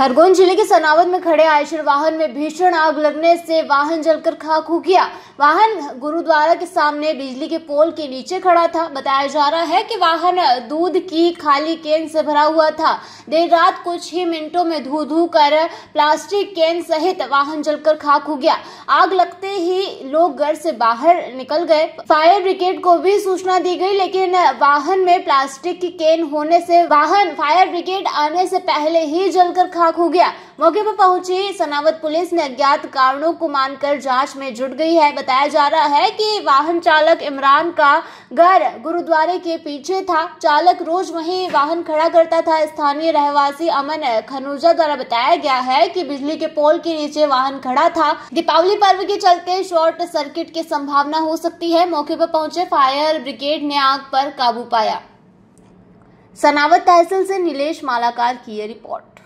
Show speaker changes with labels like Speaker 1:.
Speaker 1: खरगोन जिले के सनावत में खड़े आयशर वाहन में भीषण आग लगने से वाहन जलकर खाक हो गया वाहन गुरुद्वारा के सामने बिजली के पोल के नीचे खड़ा था बताया जा रहा है कि वाहन दूध की खाली केन से भरा हुआ था देर रात कुछ ही मिनटों में धू धू कर प्लास्टिक केन सहित वाहन जलकर खाक हो गया आग लगते ही लोग घर से बाहर निकल गए फायर ब्रिगेड को भी सूचना दी गई लेकिन वाहन में प्लास्टिक की केन होने से वाहन फायर ब्रिगेड आने से पहले ही जलकर खाक लापरवाह हो गया मौके पर पहुंची सनावत पुलिस ने अज्ञात कारणों को मानकर जांच में जुट गई है बताया जा रहा है कि वाहन चालक इमरान का घर गुरुद्वारे के पीछे था चालक रोज वहीं वाहन खड़ा करता था स्थानीय रहवासी अमन खनुजा द्वारा बताया गया है कि बिजली के पोल के नीचे वाहन खड़ा था दीपावली पर्व के चलते शॉर्ट सर्किट की संभावना हो सकती है मौके पर पहुंचे फायर ब्रिगेड ने आग पर काबू पाया सनावत तहसील से नीलेश मालाकार की ये रिपोर्ट